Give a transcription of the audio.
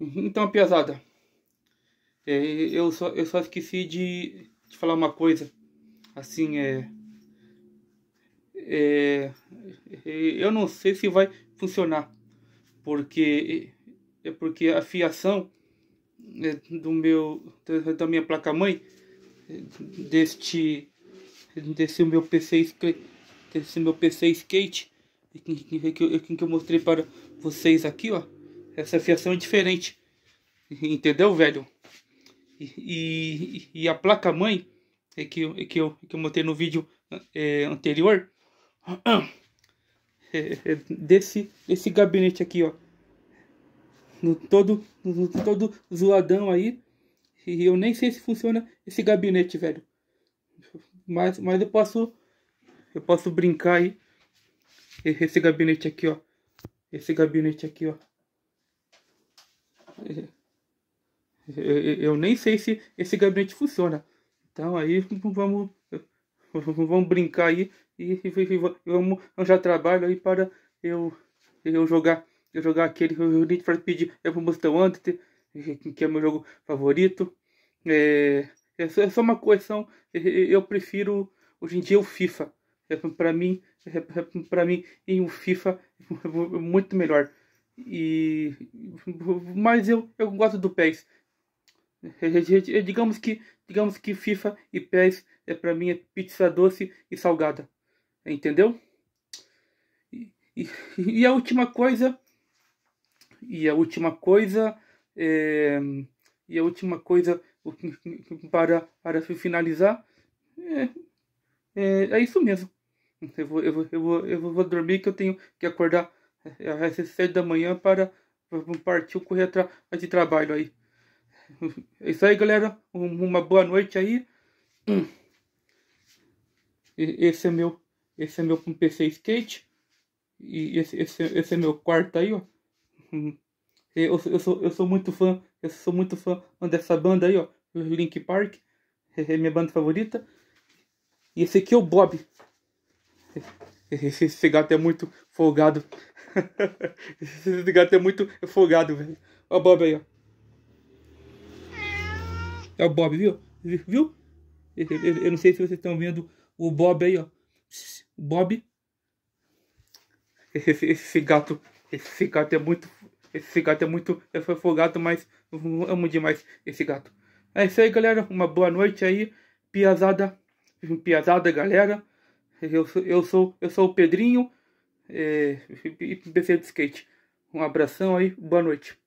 Uhum. Então, pesada, é, eu, só, eu só esqueci de, de falar uma coisa. Assim, é, é, é Eu não sei se vai funcionar, porque, é porque a fiação é, do meu, da minha placa-mãe, é, deste, desse meu PC, desse meu PC skate, que, que, que eu mostrei para vocês aqui, ó. Essa fiação é diferente. Entendeu, velho? E, e, e a placa-mãe é que, é que, eu, é que eu montei no vídeo é, anterior é, é, desse, desse gabinete aqui, ó. No todo, no todo zoadão aí. E eu nem sei se funciona esse gabinete, velho. Mas, mas eu posso. Eu posso brincar aí. Esse gabinete aqui, ó. Esse gabinete aqui, ó eu nem sei se esse gabinete funciona. Então aí vamos, vamos brincar aí e, e, e vamos arranjar trabalho aí para eu, eu jogar eu jogar aquele Need eu vou mostrar Monster Hunter, que é meu jogo favorito. É, é, só, é só uma coleção, eu prefiro hoje em dia o FIFA. É, para mim, é, é para mim, em um FIFA é muito melhor. E mas eu, eu gosto do PES. É, é, é, digamos que digamos que FIFA e PES é para mim é pizza doce e salgada. Entendeu? E, e, e a última coisa e a última coisa é, e a última coisa para para finalizar é, é, é isso mesmo. Eu vou, eu, vou, eu, vou, eu vou dormir que eu tenho que acordar às é, sete da manhã para partir correr atrás de trabalho aí. É isso aí, galera. Uma boa noite aí. Esse é meu, esse é meu PC skate. E esse, esse, esse é meu quarto aí, ó. Eu, eu, sou, eu sou muito fã, eu sou muito fã dessa banda aí, ó. Link Park. É, é minha banda favorita. E esse aqui é o Bob. Esse, esse gato é muito folgado. esse gato é muito folgado, velho. o Bob aí, ó. É o Bob, viu? Viu? Eu, eu, eu não sei se vocês estão vendo o Bob aí, ó. Bob. Esse, esse gato. Esse gato é muito. Esse gato é muito. Foi folgado, mas amo demais esse gato. É isso aí, galera. Uma boa noite aí. Piazada. Piazada, galera. Eu sou, eu sou, eu sou o Pedrinho, é, e PC de skate. Um abração aí, boa noite.